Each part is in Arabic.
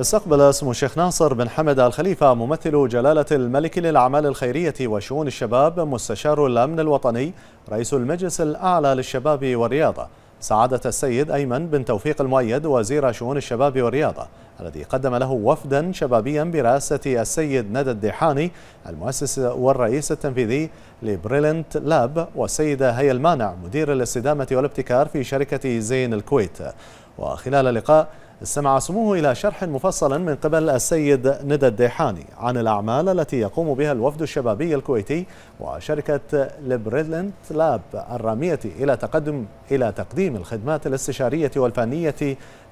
استقبل اسم الشيخ ناصر بن حمد الخليفة ممثل جلالة الملك للأعمال الخيرية وشؤون الشباب مستشار الأمن الوطني رئيس المجلس الأعلى للشباب والرياضة سعادة السيد أيمن بن توفيق المؤيد وزير شؤون الشباب والرياضة الذي قدم له وفدا شبابيا برئاسة السيد ندى الديحاني المؤسس والرئيس التنفيذي لبريلنت لاب والسيدة هيا المانع مدير الاستدامة والابتكار في شركة زين الكويت وخلال لقاء استمع سموه إلى شرح مفصل من قبل السيد ندى الديحاني عن الأعمال التي يقوم بها الوفد الشبابي الكويتي وشركة لبريلنت لاب الرامية إلى تقدم إلى تقديم الخدمات الاستشارية والفنية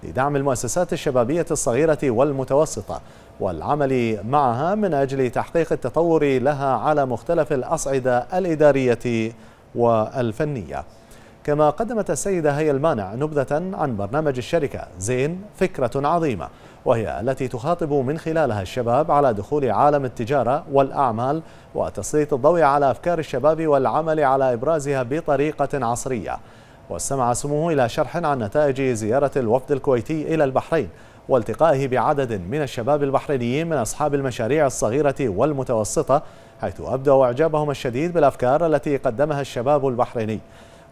لدعم المؤسسات الشبابية الصغيرة والمتوسطة والعمل معها من أجل تحقيق التطور لها على مختلف الأصعدة الإدارية والفنية كما قدمت السيدة هي المانع نبذة عن برنامج الشركة زين فكرة عظيمة وهي التي تخاطب من خلالها الشباب على دخول عالم التجارة والأعمال وتسليط الضوء على أفكار الشباب والعمل على إبرازها بطريقة عصرية واستمع سموه إلى شرح عن نتائج زيارة الوفد الكويتي إلى البحرين والتقائه بعدد من الشباب البحرينيين من أصحاب المشاريع الصغيرة والمتوسطة حيث أبدوا إعجابهم الشديد بالأفكار التي قدمها الشباب البحريني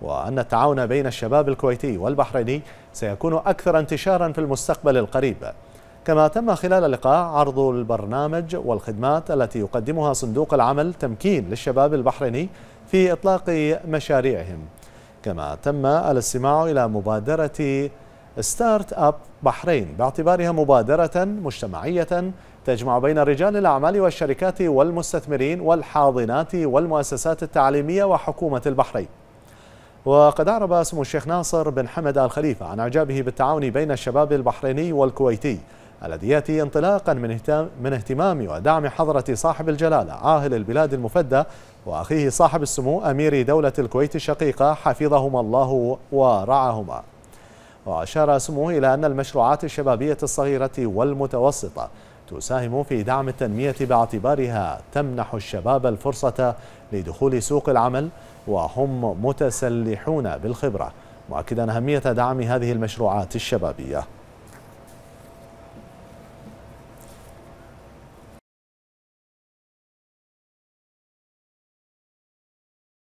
وأن التعاون بين الشباب الكويتي والبحريني سيكون أكثر انتشارا في المستقبل القريب كما تم خلال اللقاء عرض البرنامج والخدمات التي يقدمها صندوق العمل تمكين للشباب البحريني في إطلاق مشاريعهم كما تم الاستماع إلى مبادرة ستارت أب بحرين باعتبارها مبادرة مجتمعية تجمع بين رجال الأعمال والشركات والمستثمرين والحاضنات والمؤسسات التعليمية وحكومة البحرين وقد أعرب سمو الشيخ ناصر بن حمد آل خليفة عن إعجابه بالتعاون بين الشباب البحريني والكويتي الذي يأتي انطلاقا من, اهتمام من اهتمام ودعم حضرة صاحب الجلالة عاهل البلاد المفدى وأخيه صاحب السمو أمير دولة الكويت الشقيقة حفظهما الله ورعاهما وأشار سموه إلى أن المشروعات الشبابية الصغيرة والمتوسطة تساهم في دعم التنمية باعتبارها تمنح الشباب الفرصة لدخول سوق العمل وهم متسلحون بالخبرة مؤكدا أهمية دعم هذه المشروعات الشبابية